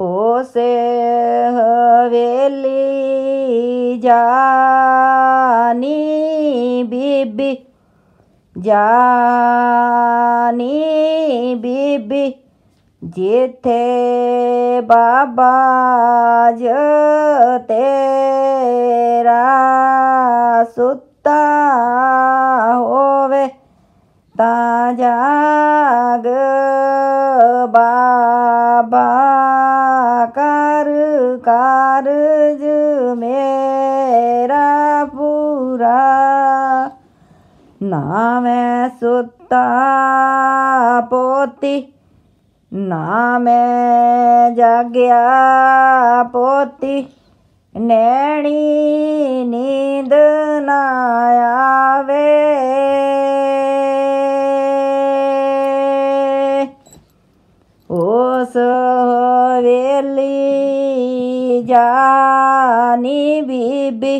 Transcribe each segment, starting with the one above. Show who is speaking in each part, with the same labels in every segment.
Speaker 1: ਉਸੇ ਹਵੇਲੀ ਜਾਨੀ ਬੀਬੀ ਜਾਨੀ ਬੀਬੀ ਜਿੱਥੇ ਬਾਬਾ ਜਤੇ ਤੇਰਾ ਸੁੱਤਾ ਹੋਵੇ ਤਾਂ ਜਾਗ ਕਾਰਜ ਮੇਰਾ ਪੂਰਾ ਨਾਵੇਂ ਸੁਤਾ ਪੋਤੀ ਨਾਮੈ ਜਾਗਿਆ ਪੋਤੀ ਨੈਣੀ ਨੀਂਦ ਨਾ ਆਵੇ ਉਸ ਵੇਲੀ ਜਾਨੀ ਬੀਬੀ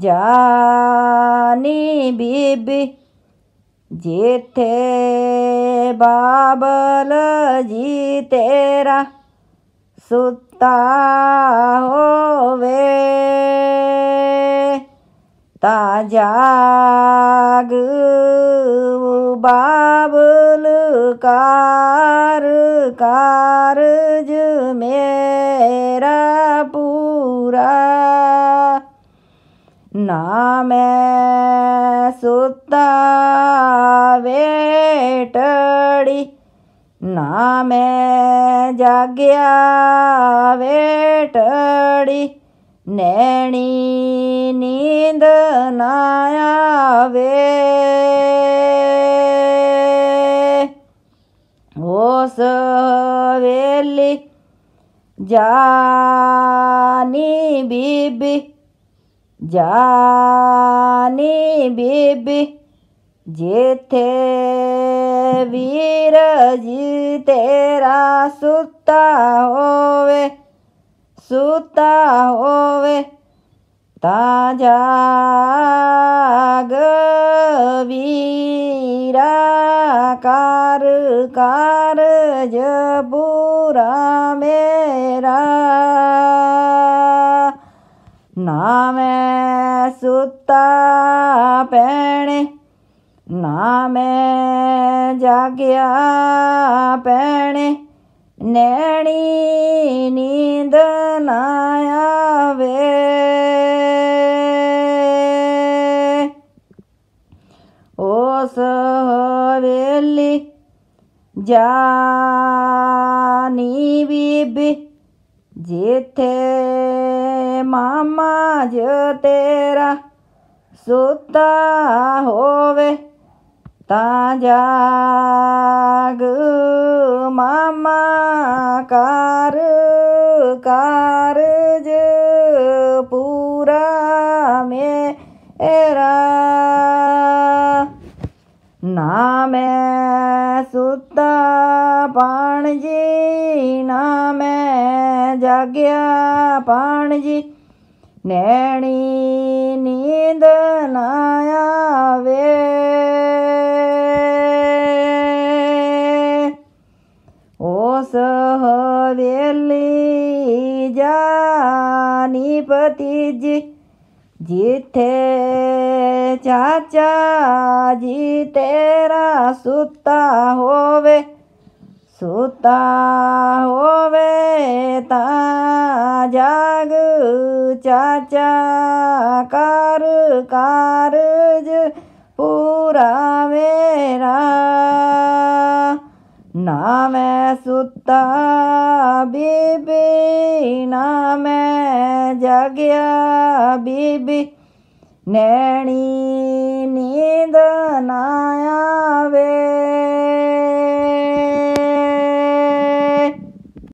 Speaker 1: ਜਾਨੀ ਬੀਬੀ ਜਿੱਥੇ ਬਾਬਲ ਜੀ ਤੇਰਾ ਸੁੱਤਾ ਹੋਵੇ ਤਾ ਜਾਗ ਬਾਬਲ ਕਾਰ ਕਾਰਜ ਮੇ ਪੂਰਾ ਨਾ ਮੈਂ ਵੇਟੜੀ ਨਾ ਮੈਂ ਜਾਗਿਆ ਵੇਟੜੀ ਨੈਣੀ ਨੀਂਦ ਨਾ ਆਵੇ ਉਸ ਵੇਲੇ ਜਾਨੀ ਬੀਬੀ ਜਾਨੀ ਬੀਬੀ ਜਿੱਥੇ ਵੀਰ ਜੀ ਤੇਰਾ ਸੁੱਤਾ ਹੋਵੇ ਸੁੱਤਾ ਹੋਵੇ ਤਾਂ ਜਾਗ ਵੀਰਾ ਕਰ ਕਰ ਜਬੂ ਪੂਰਾ ਮੇਰਾ ਨਾ ਮੈਂ ਸੁੱਤਾ ਪੈਣੇ ਨਾ ਮੈਂ ਜਾਗਿਆ ਪੈਣੇ ਨੈਣੀ ਨੀਂਦ ਨਾ ਆਵੇ ਉਸ ਵੇਲੇ ਜਾ ਨੀ ਨਾਨੀ ਬੀਬੀ ਜਿੱਥੇ ਮਾਮਾ ਜੋ ਤੇਰਾ ਸੁਤਾ ਹੋਵੇ ਤਾਂ ਜਾਗ ਮਾਮਾ ਕਰ ਕਰ ਜੇ ਪੂਰਾ ਮੇਰਾ ਨਾ ਮੈਂ ਸੁਤਾ ਪਾਣ ਜੀ ਨਾ ਮੈਂ ਜਾਗਿਆ ਪਾਣ ਜੀ ਨੈਣੀ ਨੀਂਦ ਨਾ ਆਵੇ ਉਸ ਹਵੇਲੀ ਜਾਨੀ ਪਤੀ ਜੀ ਜਿੱਥੇ ਚਾਚਾ ਜੀ ਤੇਰਾ ਸੁੱਤਾ ਹੋਵੇ ਤਾ ਹੋਵੇ ਤਾ ਜਾਗ ਚਾਚਾ ਕਰ ਕਾਰਜ ਪੂਰਾ ਮੇਰਾ ਨਾ ਮੈਂ ਸੁੱਤਾ ਬੀਬੀ ਨਾ ਮੈਂ ਜਾਗਿਆ ਬੀਬੀ ਨੈਣੀ